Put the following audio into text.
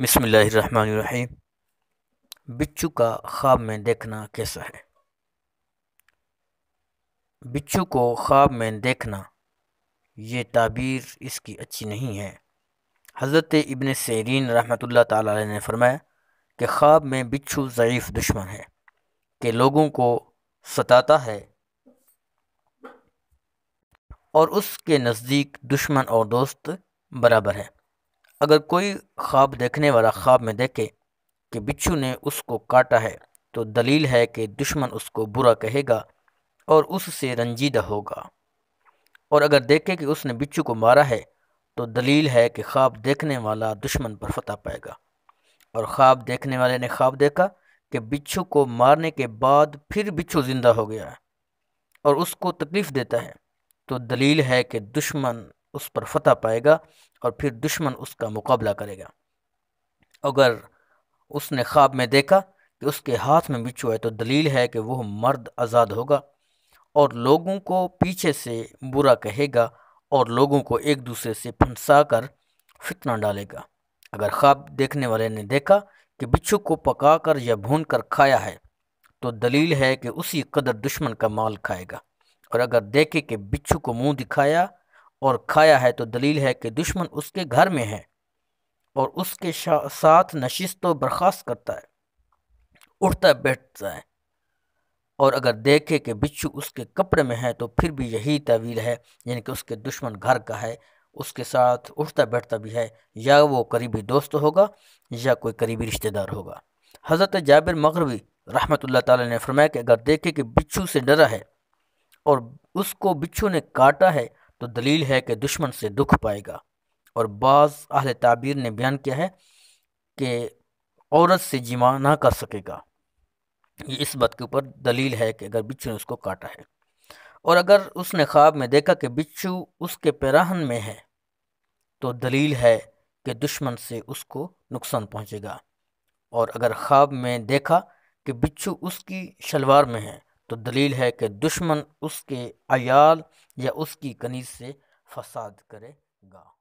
बसमीम बिच्छू का ख्वाब में देखना कैसा है बिच्छू को ख्वाब में देखना ये ताबीर इसकी अच्छी नहीं है हज़रत इबन सरीन रहमत ला ने फरमाया कि ख्वाब में बिच्छू ज़यीफ़ दुश्मन है कि लोगों को सताता है और उसके नज़दीक दुश्मन और दोस्त बराबर है अगर कोई ख्वाब देखने वाला ख्वाब में देखे कि बिच्छू ने उसको काटा है तो दलील है कि दुश्मन उसको बुरा कहेगा और उससे रंजीदा होगा और अगर देखे कि उसने बिच्छू को मारा है तो दलील है कि ख्वाब देखने वाला दुश्मन पर फतह पाएगा और ख्वाब देखने वाले ने ख्वाब देखा कि बिच्छू को मारने के बाद फिर बिच्छू ज़िंदा हो गया और उसको तकलीफ़ देता है तो दलील है कि दुश्मन उस पर फतह पाएगा और फिर दुश्मन उसका मुकाबला करेगा अगर उसने ख्वाब में देखा कि उसके हाथ में बिच्छू है तो दलील है कि वह मर्द आज़ाद होगा और लोगों को पीछे से बुरा कहेगा और लोगों को एक दूसरे से फंसा कर फितना डालेगा अगर ख्वाब देखने वाले ने देखा कि बिच्छू को पकाकर या भून कर खाया है तो दलील है कि उसी कदर दुश्मन का माल खाएगा और अगर देखे कि बिच्छू को मुंह दिखाया और खाया है तो दलील है कि दुश्मन उसके घर में है और उसके साथ नशिस्त व तो बर्खास्त करता है उठता बैठता है और अगर देखे कि बिच्छू उसके कपड़े में है तो फिर भी यही तवील है यानी कि उसके दुश्मन घर का है उसके साथ उठता बैठता भी है या वो करीबी दोस्त होगा या कोई करीबी रिश्तेदार होगा हज़रत जाबिर मगरबी रहमत ताली ने फरमाया कि अगर देखे कि बिच्छू से डरा है और उसको बिच्छू ने काटा है तो दलील है कि दुश्मन से दुख पाएगा और बाज़ अहल ताबीर ने बयान किया है कि औरत से जिमा ना कर सकेगा ये इस बात के ऊपर दलील है कि अगर बिच्छू ने उसको काटा है और अगर उसने ख्वाब में देखा कि बिच्छू उसके पैराहन में है तो दलील है कि दुश्मन से उसको नुकसान पहुंचेगा और अगर ख्वाब में देखा कि बिच्छू उसकी शलवार में है तो दलील है कि दुश्मन उसके अयाल या उसकी कनीज से फसाद करेगा